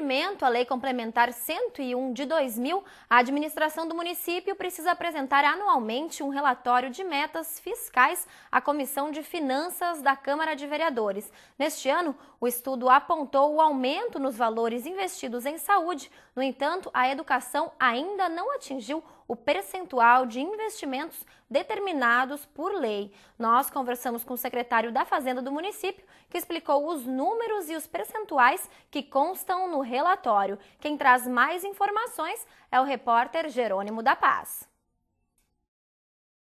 cumprimento à Lei Complementar 101 de 2000, a administração do município precisa apresentar anualmente um relatório de metas fiscais à Comissão de Finanças da Câmara de Vereadores. Neste ano, o estudo apontou o aumento nos valores investidos em saúde, no entanto, a educação ainda não atingiu o o percentual de investimentos determinados por lei. Nós conversamos com o secretário da Fazenda do município, que explicou os números e os percentuais que constam no relatório. Quem traz mais informações é o repórter Jerônimo da Paz.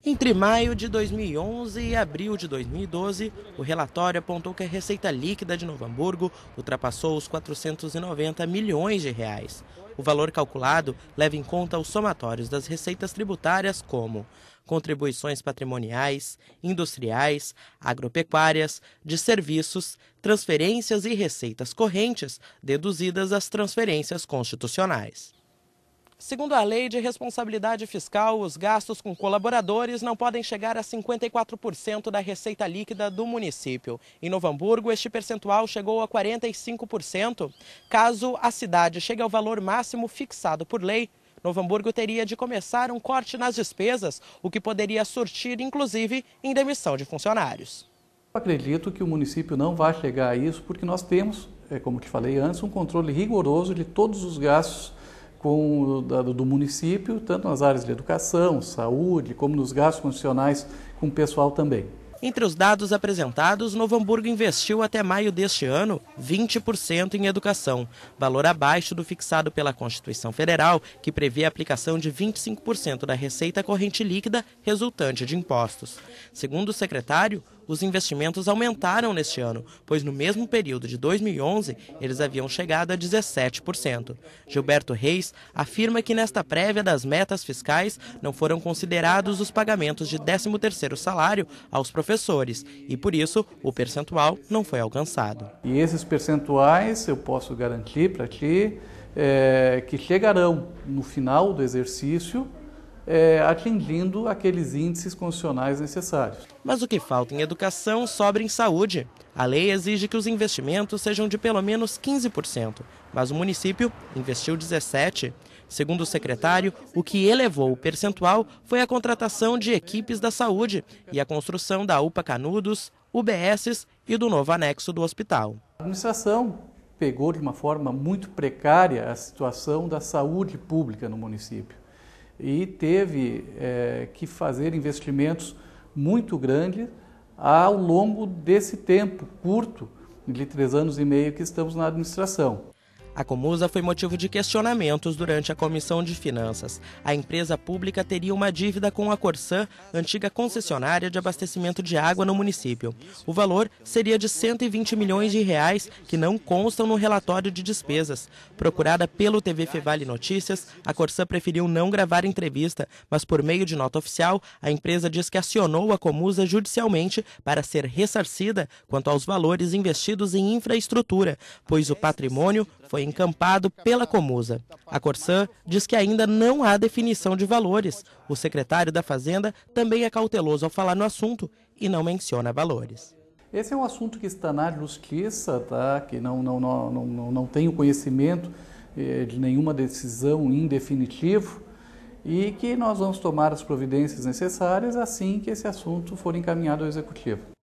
Entre maio de 2011 e abril de 2012, o relatório apontou que a receita líquida de Novo Hamburgo ultrapassou os 490 milhões de reais. O valor calculado leva em conta os somatórios das receitas tributárias como contribuições patrimoniais, industriais, agropecuárias, de serviços, transferências e receitas correntes deduzidas as transferências constitucionais. Segundo a lei de responsabilidade fiscal, os gastos com colaboradores não podem chegar a 54% da receita líquida do município. Em Novo Hamburgo, este percentual chegou a 45%. Caso a cidade chegue ao valor máximo fixado por lei, Novo Hamburgo teria de começar um corte nas despesas, o que poderia surtir, inclusive, em demissão de funcionários. acredito que o município não vai chegar a isso, porque nós temos, é, como te falei antes, um controle rigoroso de todos os gastos com do, do município, tanto nas áreas de educação, saúde, como nos gastos constitucionais com o pessoal também. Entre os dados apresentados, Novo Hamburgo investiu até maio deste ano 20% em educação, valor abaixo do fixado pela Constituição Federal, que prevê a aplicação de 25% da receita corrente líquida resultante de impostos. Segundo o secretário, os investimentos aumentaram neste ano, pois no mesmo período de 2011 eles haviam chegado a 17%. Gilberto Reis afirma que nesta prévia das metas fiscais não foram considerados os pagamentos de 13º salário aos professores e por isso o percentual não foi alcançado. E esses percentuais eu posso garantir para ti é, que chegarão no final do exercício é, atingindo aqueles índices constitucionais necessários. Mas o que falta em educação sobra em saúde. A lei exige que os investimentos sejam de pelo menos 15%, mas o município investiu 17%. Segundo o secretário, o que elevou o percentual foi a contratação de equipes da saúde e a construção da UPA Canudos, UBSs e do novo anexo do hospital. A administração pegou de uma forma muito precária a situação da saúde pública no município e teve é, que fazer investimentos muito grandes ao longo desse tempo curto, de três anos e meio que estamos na administração. A Comusa foi motivo de questionamentos durante a Comissão de Finanças. A empresa pública teria uma dívida com a Corsã, antiga concessionária de abastecimento de água no município. O valor seria de 120 milhões de reais, que não constam no relatório de despesas. Procurada pelo TV Fevale Notícias, a Corsã preferiu não gravar entrevista, mas por meio de nota oficial, a empresa diz que acionou a Comusa judicialmente para ser ressarcida quanto aos valores investidos em infraestrutura, pois o patrimônio foi encampado pela Comusa. A Corsã diz que ainda não há definição de valores. O secretário da Fazenda também é cauteloso ao falar no assunto e não menciona valores. Esse é um assunto que está na justiça, tá? que não, não, não, não, não tenho conhecimento eh, de nenhuma decisão em definitivo e que nós vamos tomar as providências necessárias assim que esse assunto for encaminhado ao Executivo.